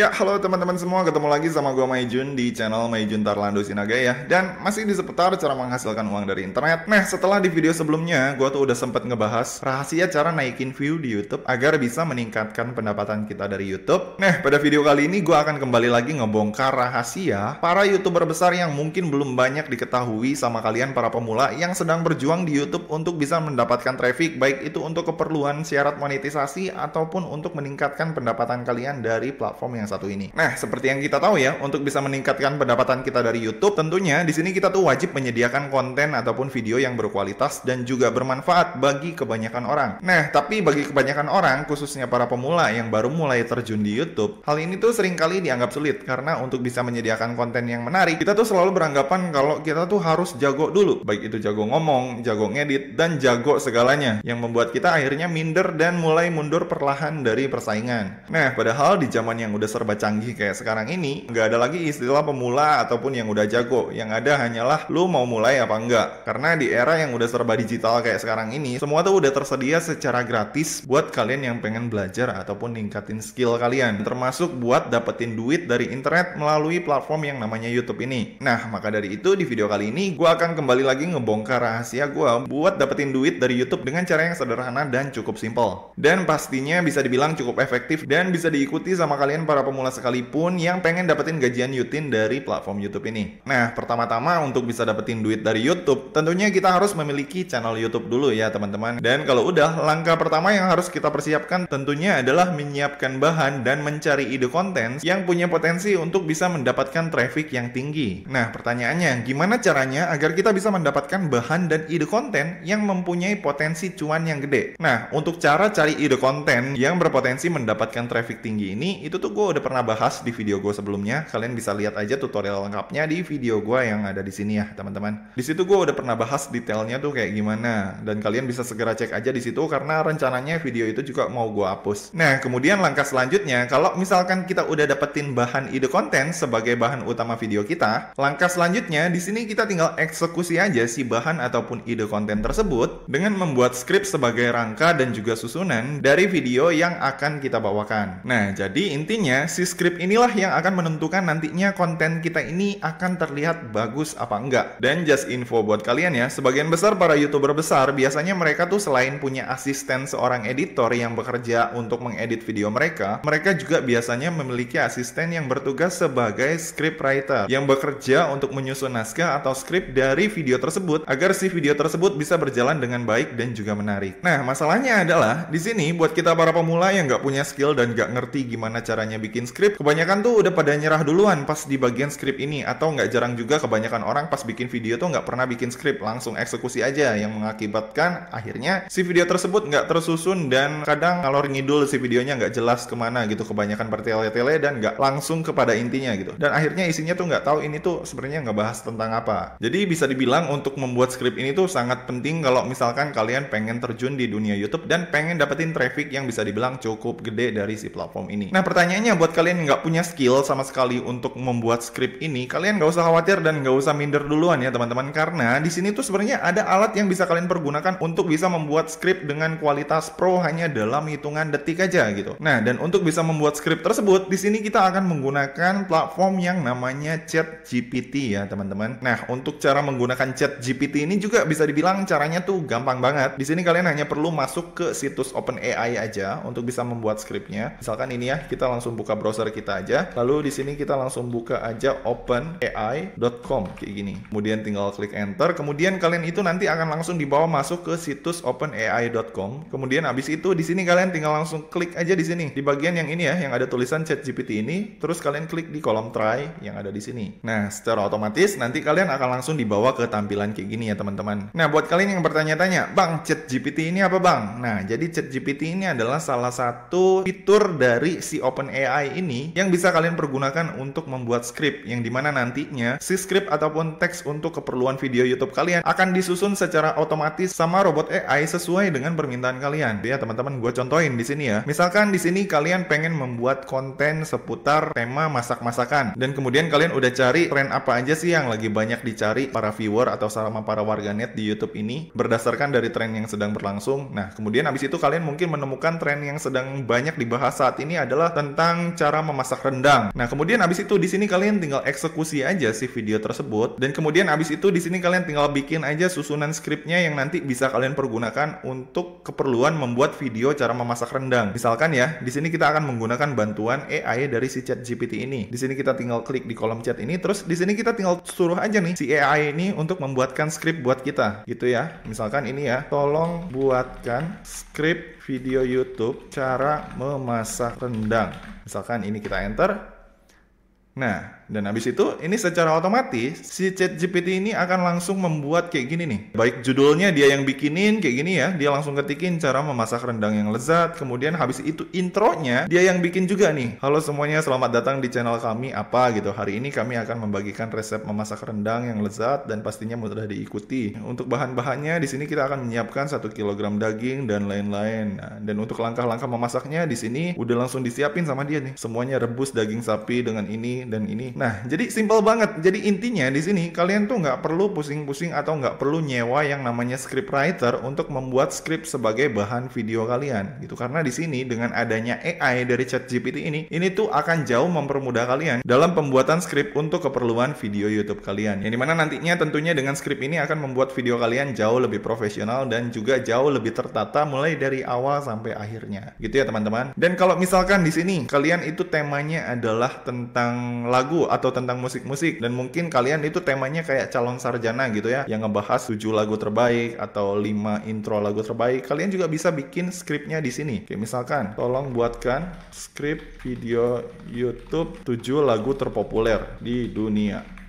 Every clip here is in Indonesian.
Ya, halo teman-teman semua, ketemu lagi sama gue Maijun di channel Maijun Tarlando Sinaga ya Dan masih di seputar cara menghasilkan uang dari internet Nah, setelah di video sebelumnya, gue tuh udah sempet ngebahas rahasia cara naikin view di Youtube Agar bisa meningkatkan pendapatan kita dari Youtube Nah, pada video kali ini gue akan kembali lagi ngebongkar rahasia Para Youtuber besar yang mungkin belum banyak diketahui sama kalian para pemula Yang sedang berjuang di Youtube untuk bisa mendapatkan traffic Baik itu untuk keperluan syarat monetisasi ataupun untuk meningkatkan pendapatan kalian dari platform yang satu ini. Nah, seperti yang kita tahu ya, untuk bisa meningkatkan pendapatan kita dari YouTube, tentunya di sini kita tuh wajib menyediakan konten ataupun video yang berkualitas dan juga bermanfaat bagi kebanyakan orang. Nah, tapi bagi kebanyakan orang, khususnya para pemula yang baru mulai terjun di YouTube, hal ini tuh seringkali dianggap sulit karena untuk bisa menyediakan konten yang menarik, kita tuh selalu beranggapan kalau kita tuh harus jago dulu, baik itu jago ngomong, jago ngedit, dan jago segalanya, yang membuat kita akhirnya minder dan mulai mundur perlahan dari persaingan. Nah, padahal di zaman yang udah serba canggih kayak sekarang ini, nggak ada lagi istilah pemula ataupun yang udah jago. Yang ada hanyalah lu mau mulai apa enggak. Karena di era yang udah serba digital kayak sekarang ini, semua tuh udah tersedia secara gratis buat kalian yang pengen belajar ataupun ningkatin skill kalian. Termasuk buat dapetin duit dari internet melalui platform yang namanya YouTube ini. Nah, maka dari itu di video kali ini gue akan kembali lagi ngebongkar rahasia gue buat dapetin duit dari YouTube dengan cara yang sederhana dan cukup simple. Dan pastinya bisa dibilang cukup efektif dan bisa diikuti sama kalian para para pemula sekalipun yang pengen dapetin gajian yutin dari platform YouTube ini. Nah, pertama-tama untuk bisa dapetin duit dari YouTube, tentunya kita harus memiliki channel YouTube dulu ya teman-teman. Dan kalau udah, langkah pertama yang harus kita persiapkan tentunya adalah menyiapkan bahan dan mencari ide konten yang punya potensi untuk bisa mendapatkan traffic yang tinggi. Nah, pertanyaannya, gimana caranya agar kita bisa mendapatkan bahan dan ide konten yang mempunyai potensi cuan yang gede? Nah, untuk cara cari ide konten yang berpotensi mendapatkan traffic tinggi ini, itu tuh gue udah pernah bahas di video gue sebelumnya. Kalian bisa lihat aja tutorial lengkapnya di video gue yang ada di sini ya, teman-teman. Di situ gue udah pernah bahas detailnya tuh kayak gimana. Dan kalian bisa segera cek aja di situ karena rencananya video itu juga mau gue hapus. Nah, kemudian langkah selanjutnya, kalau misalkan kita udah dapetin bahan ide konten sebagai bahan utama video kita, langkah selanjutnya di sini kita tinggal eksekusi aja si bahan ataupun ide konten tersebut dengan membuat skrip sebagai rangka dan juga susunan dari video yang akan kita bawakan. Nah, jadi intinya si script inilah yang akan menentukan nantinya konten kita ini akan terlihat bagus apa enggak. Dan just info buat kalian ya, sebagian besar para YouTuber besar biasanya mereka tuh selain punya asisten seorang editor yang bekerja untuk mengedit video mereka, mereka juga biasanya memiliki asisten yang bertugas sebagai script writer yang bekerja untuk menyusun naskah atau script dari video tersebut agar si video tersebut bisa berjalan dengan baik dan juga menarik. Nah, masalahnya adalah di sini buat kita para pemula yang nggak punya skill dan nggak ngerti gimana caranya bikin bikin skrip, kebanyakan tuh udah pada nyerah duluan pas di bagian script ini. Atau nggak jarang juga kebanyakan orang pas bikin video tuh nggak pernah bikin script, langsung eksekusi aja. Yang mengakibatkan akhirnya si video tersebut nggak tersusun dan kadang kalau ngidul si videonya nggak jelas kemana gitu. Kebanyakan bertele-tele dan nggak langsung kepada intinya gitu. Dan akhirnya isinya tuh nggak tahu ini tuh sebenarnya nggak bahas tentang apa. Jadi bisa dibilang untuk membuat script ini tuh sangat penting kalau misalkan kalian pengen terjun di dunia YouTube dan pengen dapetin traffic yang bisa dibilang cukup gede dari si platform ini. Nah pertanyaannya buat kalian yang nggak punya skill sama sekali untuk membuat script ini, kalian nggak usah khawatir dan nggak usah minder duluan ya teman-teman karena di sini tuh sebenarnya ada alat yang bisa kalian pergunakan untuk bisa membuat script dengan kualitas pro hanya dalam hitungan detik aja gitu. Nah dan untuk bisa membuat script tersebut di sini kita akan menggunakan platform yang namanya Chat GPT ya teman-teman. Nah untuk cara menggunakan Chat GPT ini juga bisa dibilang caranya tuh gampang banget. Di sini kalian hanya perlu masuk ke situs OpenAI aja untuk bisa membuat scriptnya. Misalkan ini ya kita langsung buka buka browser kita aja. Lalu di sini kita langsung buka aja openai.com kayak gini. Kemudian tinggal klik enter. Kemudian kalian itu nanti akan langsung dibawa masuk ke situs openai.com. Kemudian habis itu di sini kalian tinggal langsung klik aja di sini. Di bagian yang ini ya, yang ada tulisan chat GPT ini, terus kalian klik di kolom try yang ada di sini. Nah, secara otomatis nanti kalian akan langsung dibawa ke tampilan kayak gini ya, teman-teman. Nah, buat kalian yang bertanya-tanya, "Bang, chat GPT ini apa, Bang?" Nah, jadi chat GPT ini adalah salah satu fitur dari si OpenAI AI ini yang bisa kalian pergunakan untuk membuat script yang dimana nantinya si script ataupun teks untuk keperluan video YouTube kalian akan disusun secara otomatis sama robot AI sesuai dengan permintaan kalian. Ya teman-teman, gue contohin di sini ya. Misalkan di sini kalian pengen membuat konten seputar tema masak-masakan dan kemudian kalian udah cari tren apa aja sih yang lagi banyak dicari para viewer atau sama para warganet di YouTube ini berdasarkan dari tren yang sedang berlangsung. Nah, kemudian abis itu kalian mungkin menemukan tren yang sedang banyak dibahas saat ini adalah tentang cara memasak rendang. Nah, kemudian abis itu di sini kalian tinggal eksekusi aja si video tersebut dan kemudian abis itu di sini kalian tinggal bikin aja susunan skripnya yang nanti bisa kalian pergunakan untuk keperluan membuat video cara memasak rendang. Misalkan ya, di sini kita akan menggunakan bantuan AI dari si chat GPT ini. Di sini kita tinggal klik di kolom chat ini, terus di sini kita tinggal suruh aja nih si AI ini untuk membuatkan script buat kita, gitu ya. Misalkan ini ya, tolong buatkan script video YouTube cara memasak rendang. Misalkan ini kita enter. Nah, dan habis itu ini secara otomatis si chat GPT ini akan langsung membuat kayak gini nih. Baik judulnya dia yang bikinin kayak gini ya. Dia langsung ketikin cara memasak rendang yang lezat. Kemudian habis itu intronya dia yang bikin juga nih. Halo semuanya selamat datang di channel kami apa gitu. Hari ini kami akan membagikan resep memasak rendang yang lezat dan pastinya mudah diikuti. Untuk bahan-bahannya di sini kita akan menyiapkan 1 kg daging dan lain-lain. Nah, dan untuk langkah-langkah memasaknya di sini udah langsung disiapin sama dia nih. Semuanya rebus daging sapi dengan ini dan ini Nah, jadi simple banget. Jadi intinya di sini kalian tuh nggak perlu pusing-pusing atau nggak perlu nyewa yang namanya script writer untuk membuat script sebagai bahan video kalian gitu. Karena di sini dengan adanya AI dari ChatGPT ini, ini tuh akan jauh mempermudah kalian dalam pembuatan script untuk keperluan video YouTube kalian. Yang dimana nantinya tentunya dengan script ini akan membuat video kalian jauh lebih profesional dan juga jauh lebih tertata mulai dari awal sampai akhirnya. Gitu ya teman-teman. Dan kalau misalkan di sini kalian itu temanya adalah tentang lagu atau tentang musik-musik dan mungkin kalian itu temanya kayak calon sarjana gitu ya yang ngebahas tujuh lagu terbaik atau lima intro lagu terbaik kalian juga bisa bikin skripnya di sini kayak misalkan tolong buatkan skrip video YouTube tujuh lagu terpopuler di dunia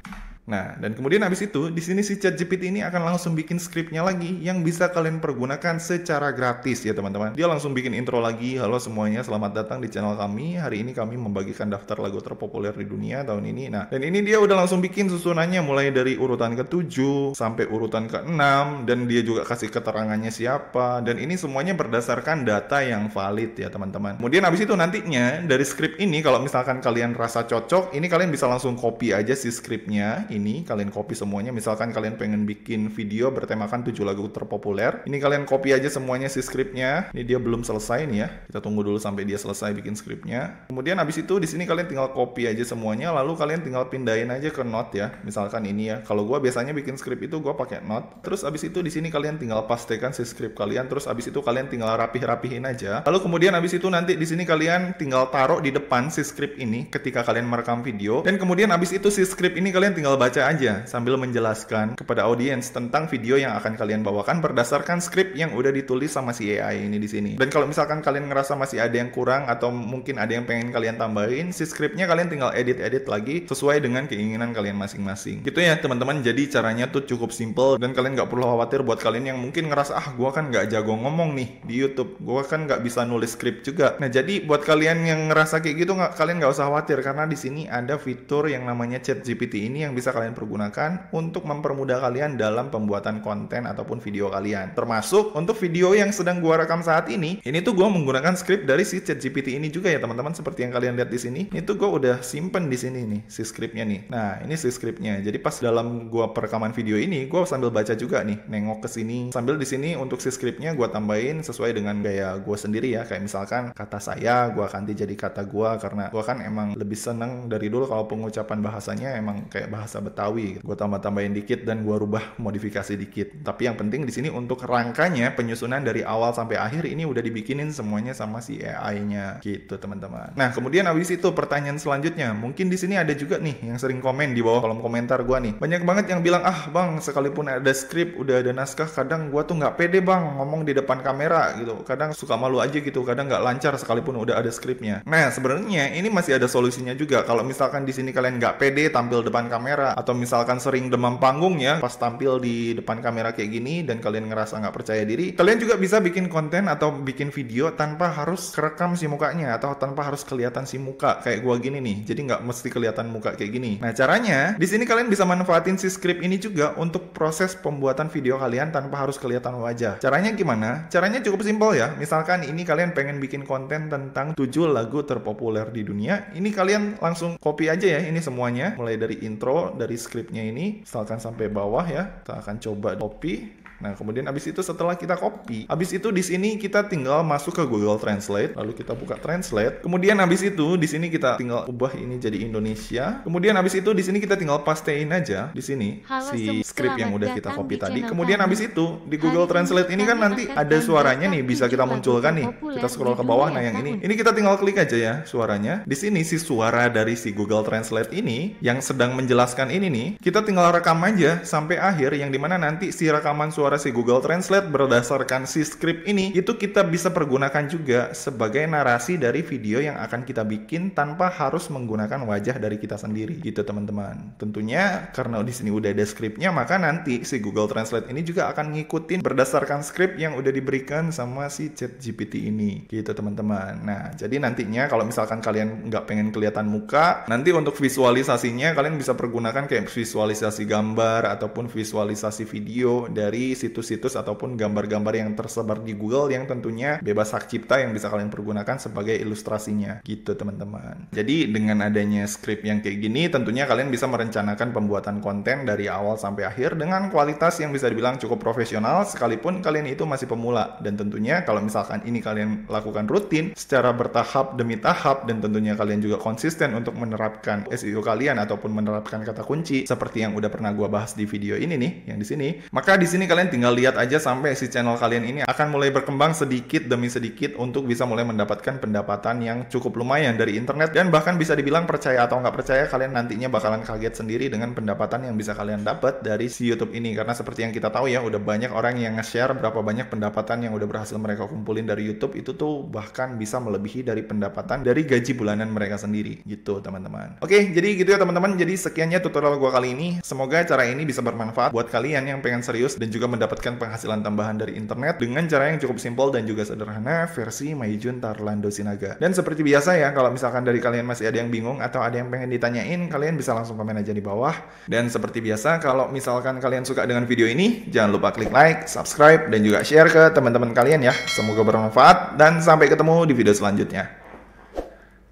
Nah, dan kemudian habis itu, di sini si ChatGPT ini akan langsung bikin skripnya lagi yang bisa kalian pergunakan secara gratis ya teman-teman. Dia langsung bikin intro lagi, halo semuanya, selamat datang di channel kami. Hari ini kami membagikan daftar lagu terpopuler di dunia tahun ini. Nah, dan ini dia udah langsung bikin susunannya mulai dari urutan ke-7 sampai urutan ke-6 dan dia juga kasih keterangannya siapa dan ini semuanya berdasarkan data yang valid ya teman-teman. Kemudian habis itu nantinya dari skrip ini kalau misalkan kalian rasa cocok, ini kalian bisa langsung copy aja si skripnya ini ini, kalian copy semuanya. Misalkan kalian pengen bikin video bertemakan 7 lagu terpopuler. Ini kalian copy aja semuanya si skripnya. Ini dia belum selesai nih ya. Kita tunggu dulu sampai dia selesai bikin skripnya. Kemudian habis itu di sini kalian tinggal copy aja semuanya. Lalu kalian tinggal pindahin aja ke note ya. Misalkan ini ya. Kalau gue biasanya bikin skrip itu gue pakai note. Terus habis itu di sini kalian tinggal pastikan si skrip kalian. Terus habis itu kalian tinggal rapih-rapihin aja. Lalu kemudian habis itu nanti di sini kalian tinggal taruh di depan si skrip ini ketika kalian merekam video. Dan kemudian habis itu si skrip ini kalian tinggal baca aja sambil menjelaskan kepada audiens tentang video yang akan kalian bawakan berdasarkan skrip yang udah ditulis sama si AI ini di sini. Dan kalau misalkan kalian ngerasa masih ada yang kurang atau mungkin ada yang pengen kalian tambahin, si skripnya kalian tinggal edit-edit lagi sesuai dengan keinginan kalian masing-masing. Gitu ya teman-teman, jadi caranya tuh cukup simple dan kalian nggak perlu khawatir buat kalian yang mungkin ngerasa ah gue kan nggak jago ngomong nih di YouTube, gue kan nggak bisa nulis skrip juga. Nah jadi buat kalian yang ngerasa kayak gitu nggak kalian nggak usah khawatir karena di sini ada fitur yang namanya Chat GPT ini yang bisa kalian pergunakan untuk mempermudah kalian dalam pembuatan konten ataupun video kalian. Termasuk untuk video yang sedang gua rekam saat ini, ini tuh gua menggunakan script dari si ChatGPT ini juga ya teman-teman seperti yang kalian lihat di sini. Ini tuh gua udah simpen di sini nih si scriptnya nih. Nah, ini si scriptnya. Jadi pas dalam gua perekaman video ini, gua sambil baca juga nih, nengok ke sini. Sambil di sini untuk si scriptnya gua tambahin sesuai dengan gaya gua sendiri ya. Kayak misalkan kata saya gua ganti jadi kata gua karena gua kan emang lebih seneng dari dulu kalau pengucapan bahasanya emang kayak bahasa Betawi. Gue tambah-tambahin dikit dan gue rubah modifikasi dikit. Tapi yang penting di sini untuk rangkanya penyusunan dari awal sampai akhir ini udah dibikinin semuanya sama si AI-nya gitu teman-teman. Nah kemudian abis itu pertanyaan selanjutnya mungkin di sini ada juga nih yang sering komen di bawah kolom komentar gue nih. Banyak banget yang bilang ah bang sekalipun ada skrip udah ada naskah kadang gue tuh nggak pede bang ngomong di depan kamera gitu. Kadang suka malu aja gitu. Kadang nggak lancar sekalipun udah ada skripnya. Nah sebenarnya ini masih ada solusinya juga. Kalau misalkan di sini kalian nggak pede tampil depan kamera atau misalkan sering demam panggung ya pas tampil di depan kamera kayak gini dan kalian ngerasa nggak percaya diri kalian juga bisa bikin konten atau bikin video tanpa harus kerekam si mukanya atau tanpa harus kelihatan si muka kayak gua gini nih jadi nggak mesti kelihatan muka kayak gini nah caranya di sini kalian bisa manfaatin si script ini juga untuk proses pembuatan video kalian tanpa harus kelihatan wajah caranya gimana caranya cukup simpel ya misalkan ini kalian pengen bikin konten tentang 7 lagu terpopuler di dunia ini kalian langsung copy aja ya ini semuanya mulai dari intro dari scriptnya ini. Setelkan sampai bawah ya. Kita akan coba copy. Nah, kemudian abis itu setelah kita copy, abis itu di sini kita tinggal masuk ke Google Translate, lalu kita buka Translate. Kemudian abis itu di sini kita tinggal ubah ini jadi Indonesia. Kemudian abis itu di sini kita tinggal pastein aja di sini Halo, si script yang udah kita copy tadi. Kemudian abis itu di Google Translate ini kan nanti ada suaranya nih bisa kita munculkan nih. Kita scroll ke bawah nah yang ini. Ini kita tinggal klik aja ya suaranya. Di sini si suara dari si Google Translate ini yang sedang menjelaskan ini nih, kita tinggal rekam aja sampai akhir yang dimana nanti si rekaman suara restorasi Google Translate berdasarkan si script ini itu kita bisa pergunakan juga sebagai narasi dari video yang akan kita bikin tanpa harus menggunakan wajah dari kita sendiri gitu teman-teman. Tentunya karena di sini udah ada scriptnya maka nanti si Google Translate ini juga akan ngikutin berdasarkan script yang udah diberikan sama si Chat GPT ini gitu teman-teman. Nah jadi nantinya kalau misalkan kalian nggak pengen kelihatan muka nanti untuk visualisasinya kalian bisa pergunakan kayak visualisasi gambar ataupun visualisasi video dari situs-situs ataupun gambar-gambar yang tersebar di Google yang tentunya bebas hak cipta yang bisa kalian pergunakan sebagai ilustrasinya gitu teman-teman. Jadi dengan adanya script yang kayak gini tentunya kalian bisa merencanakan pembuatan konten dari awal sampai akhir dengan kualitas yang bisa dibilang cukup profesional sekalipun kalian itu masih pemula dan tentunya kalau misalkan ini kalian lakukan rutin secara bertahap demi tahap dan tentunya kalian juga konsisten untuk menerapkan SEO kalian ataupun menerapkan kata kunci seperti yang udah pernah gua bahas di video ini nih yang di sini maka di sini kalian tinggal lihat aja sampai si channel kalian ini akan mulai berkembang sedikit demi sedikit untuk bisa mulai mendapatkan pendapatan yang cukup lumayan dari internet dan bahkan bisa dibilang percaya atau nggak percaya kalian nantinya bakalan kaget sendiri dengan pendapatan yang bisa kalian dapat dari si YouTube ini karena seperti yang kita tahu ya udah banyak orang yang nge-share berapa banyak pendapatan yang udah berhasil mereka kumpulin dari YouTube itu tuh bahkan bisa melebihi dari pendapatan dari gaji bulanan mereka sendiri gitu teman-teman. Oke, jadi gitu ya teman-teman. Jadi sekiannya tutorial gua kali ini. Semoga cara ini bisa bermanfaat buat kalian yang pengen serius dan juga mendapatkan penghasilan tambahan dari internet dengan cara yang cukup simpel dan juga sederhana versi Maijun Tarlando Sinaga. Dan seperti biasa ya, kalau misalkan dari kalian masih ada yang bingung atau ada yang pengen ditanyain, kalian bisa langsung komen aja di bawah. Dan seperti biasa, kalau misalkan kalian suka dengan video ini, jangan lupa klik like, subscribe, dan juga share ke teman-teman kalian ya. Semoga bermanfaat dan sampai ketemu di video selanjutnya.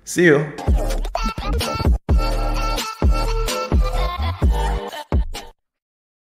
See you!